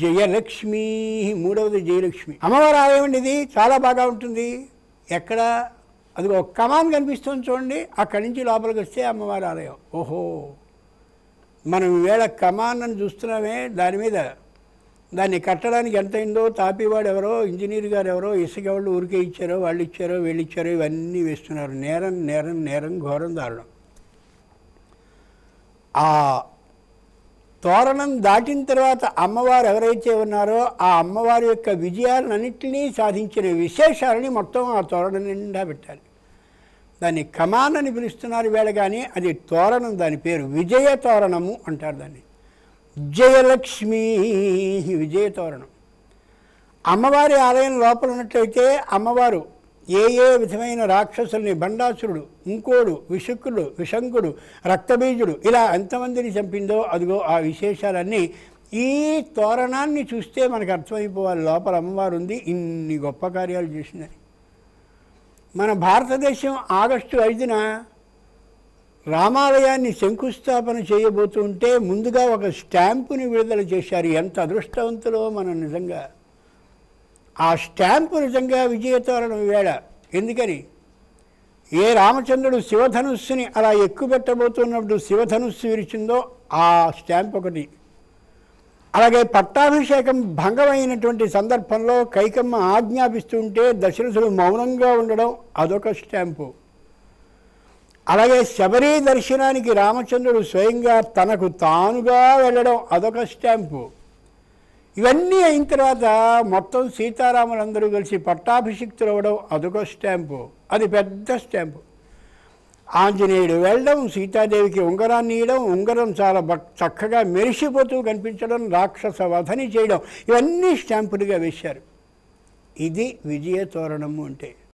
జయలక్ష్మి మూడవది జయలక్ష్మి అమ్మవారి ఆలయం ఇది చాలా బాగా ఉంటుంది ఎక్కడ అది ఒక కమాన్ కనిపిస్తుంది చూడండి అక్కడి నుంచి లోపలికి వస్తే అమ్మవారి ఆలయం ఓహో మనం ఈవేళ కమాన్ అని చూస్తున్నామే దాని మీద దాన్ని కట్టడానికి ఎంత అయిందో తాపీవాడు ఎవరో ఇంజనీర్ గారు ఎవరో ఇసుక వాళ్ళు ఊరికే ఇచ్చారో వాళ్ళు ఇచ్చారో వీళ్ళు ఇచ్చారో ఇవన్నీ వేస్తున్నారు నేరం నేరం నేరం ఘోరం దారుణం తోరణం దాటిన తర్వాత అమ్మవారు ఎవరైతే ఉన్నారో ఆ అమ్మవారి యొక్క విజయాలన్నింటినీ సాధించిన విశేషాలని మొత్తం ఆ తోరణం నిండా పెట్టాలి దాన్ని కమాన్ అని పిలుస్తున్నారు వేళ కానీ అది తోరణం దాని పేరు విజయ తోరణము అంటారు దాన్ని జయలక్ష్మి విజయ తోరణం అమ్మవారి ఆలయం లోపల ఉన్నట్లయితే అమ్మవారు ఏ ఏ విధమైన రాక్షసుల్ని బండాసురుడు ఇంకోడు విశుక్కుడు విశంకుడు రక్తబీజుడు ఇలా ఎంతమందిని చంపిందో అదిగో ఆ విశేషాలన్నీ ఈ తోరణాన్ని చూస్తే మనకు అర్థమైపోవాలి లోపల అమ్మవారు ఉంది ఇన్ని గొప్ప కార్యాలు చేసిందని మన భారతదేశం ఆగస్టు ఐదున రామాలయాన్ని శంకుస్థాపన చేయబోతుంటే ముందుగా ఒక స్టాంపుని విడుదల చేశారు ఎంత అదృష్టవంతులో మనం నిజంగా ఆ స్టాంపు నిజంగా విజయతోరణ వేళ ఎందుకని ఏ రామచంద్రుడు శివధనుస్సుని అలా ఎక్కుపెట్టబోతున్నప్పుడు శివధనుస్సు విరిచిందో ఆ స్టాంప్ ఒకటి అలాగే పట్టాభిషేకం భంగమైనటువంటి సందర్భంలో కైకమ్మ ఆజ్ఞాపిస్తుంటే దశరథుడు మౌనంగా ఉండడం అదొక స్టాంపు అలాగే శబరి దర్శనానికి రామచంద్రుడు స్వయంగా తనకు తానుగా వెళ్ళడం అదొక స్టాంపు ఇవన్నీ అయిన తర్వాత మొత్తం సీతారాములందరూ కలిసి పట్టాభిషిక్తులు అవ్వడం అదొక స్టాంపు అది పెద్ద స్టాంపు ఆంజనేయుడు వెళ్ళడం సీతాదేవికి ఉంగరాన్ని ఇవ్వడం ఉంగరం చాలా బ చక్కగా మెరిసిపోతూ కనిపించడం రాక్షస వధని చేయడం ఇవన్నీ స్టాంపులుగా వేశారు ఇది విజయ తోరణము అంటే